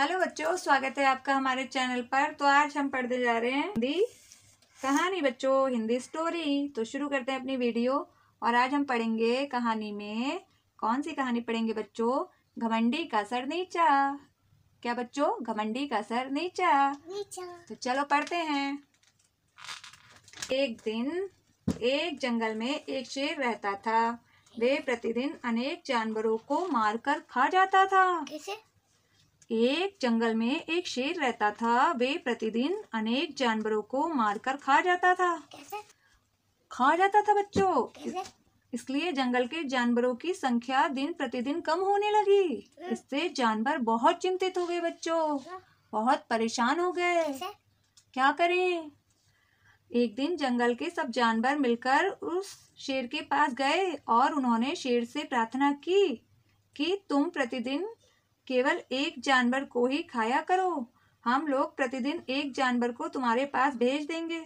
Hello बच्चों स्वागत है आपका हमारे चैनल पर तो आज हम पढ़ने जा रहे हैं हिंदी कहानी बच्चों हिंदी स्टोरी तो शुरू करते हैं अपनी वीडियो और आज हम पढ़ेंगे कहानी में कौन सी कहानी पढ़ेंगे बच्चों घमंडी का सर नीचा क्या बच्चों घमंडी का सर नीचा नीचा तो चलो पढ़ते हैं एक दिन एक जंगल में एक शेर रहता था वे प्रतिदिन अनेक जानवरों को मारकर खा जाता था एक जंगल में एक शेर रहता था वे प्रतिदिन अनेक जानवरों को मारकर खा जाता था कैसे? खा जाता था बच्चों इसलिए जंगल के जानवरों की संख्या दिन प्रतिदिन कम होने लगी हाँ। इससे जानवर बहुत चिंतित हो गए बच्चों हाँ। बहुत परेशान हो गए क्या करें एक दिन जंगल के सब जानवर मिलकर उस शेर के पास गए और उन्होंने शेर से प्रार्थना की कि तुम प्रतिदिन केवल एक जानवर को ही खाया करो हम लोग प्रतिदिन एक जानवर को तुम्हारे पास भेज देंगे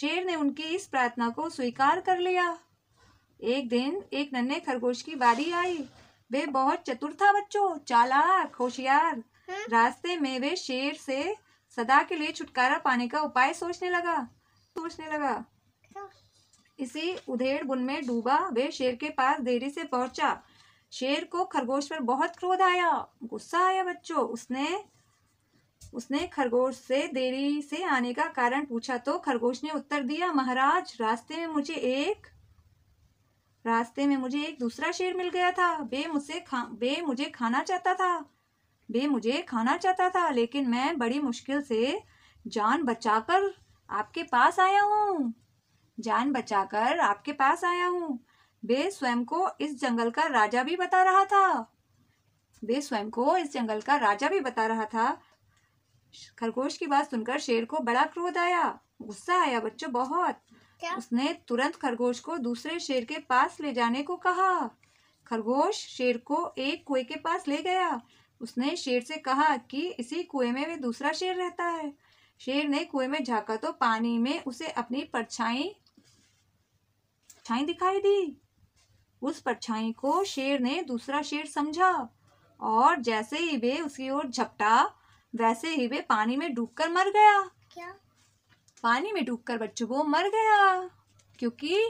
शेर ने उनकी इस प्रार्थना को स्वीकार कर लिया एक दिन एक नन्हे खरगोश की बारी आई वे बहुत चतुर था बच्चों चालाक होशियार हम्म। रास्ते में वे शेर से सदा के लिए छुटकारा पाने का उपाय सोचने लगा सोचने लगा अच्छा। इसी उधेड़ बुन में डूबा वे शेर के पास देरी से पहुंचा शेर को खरगोश पर बहुत क्रोध आया गुस्सा आया बच्चों उसने उसने खरगोश से देरी से आने का कारण पूछा तो खरगोश ने उत्तर दिया महाराज रास्ते में मुझे एक रास्ते में मुझे एक दूसरा शेर मिल गया था बे मुझसे खा बे मुझे खाना चाहता था बे मुझे खाना चाहता था लेकिन मैं बड़ी मुश्किल से जान बचाकर आपके पास आया हूँ जान बचाकर आपके पास आया हूँ वे स्वयं को इस जंगल का राजा भी बता रहा था वे स्वयं को इस जंगल का राजा भी बता रहा था खरगोश की बात सुनकर शेर को बड़ा क्रोध आया गुस्सा आया बच्चों बहुत क्या? उसने तुरंत खरगोश को दूसरे शेर के पास ले जाने को कहा खरगोश शेर को एक कुएं के पास ले गया उसने शेर से कहा कि इसी कुएं में वे दूसरा शेर रहता है शेर ने कुएं में झांका तो पानी में उसे अपनी परछाई छाई दिखाई दी उस परछाई को शेर ने दूसरा शेर समझा और जैसे ही वे उसकी ओर झपटा वैसे ही वे पानी में डूबकर मर गया क्या पानी में डूबकर बच्चों वो मर गया क्योंकि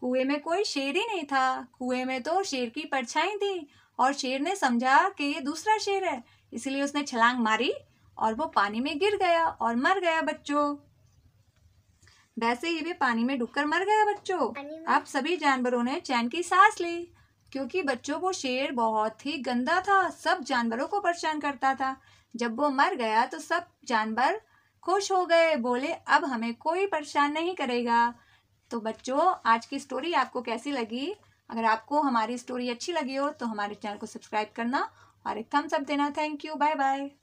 कुएं में कोई शेर ही नहीं था कुएं में तो शेर की परछाई थी और शेर ने समझा कि ये दूसरा शेर है इसलिए उसने छलांग मारी और वो पानी में गिर गया और मर गया बच्चों वैसे ये भी पानी में डूबकर मर गया बच्चों अब सभी जानवरों ने चैन की सांस ली क्योंकि बच्चों को शेर बहुत ही गंदा था सब जानवरों को परेशान करता था जब वो मर गया तो सब जानवर खुश हो गए बोले अब हमें कोई परेशान नहीं करेगा तो बच्चों आज की स्टोरी आपको कैसी लगी अगर आपको हमारी स्टोरी अच्छी लगी हो तो हमारे चैनल को सब्सक्राइब करना और एक थम्स अप देना थैंक यू बाय बाय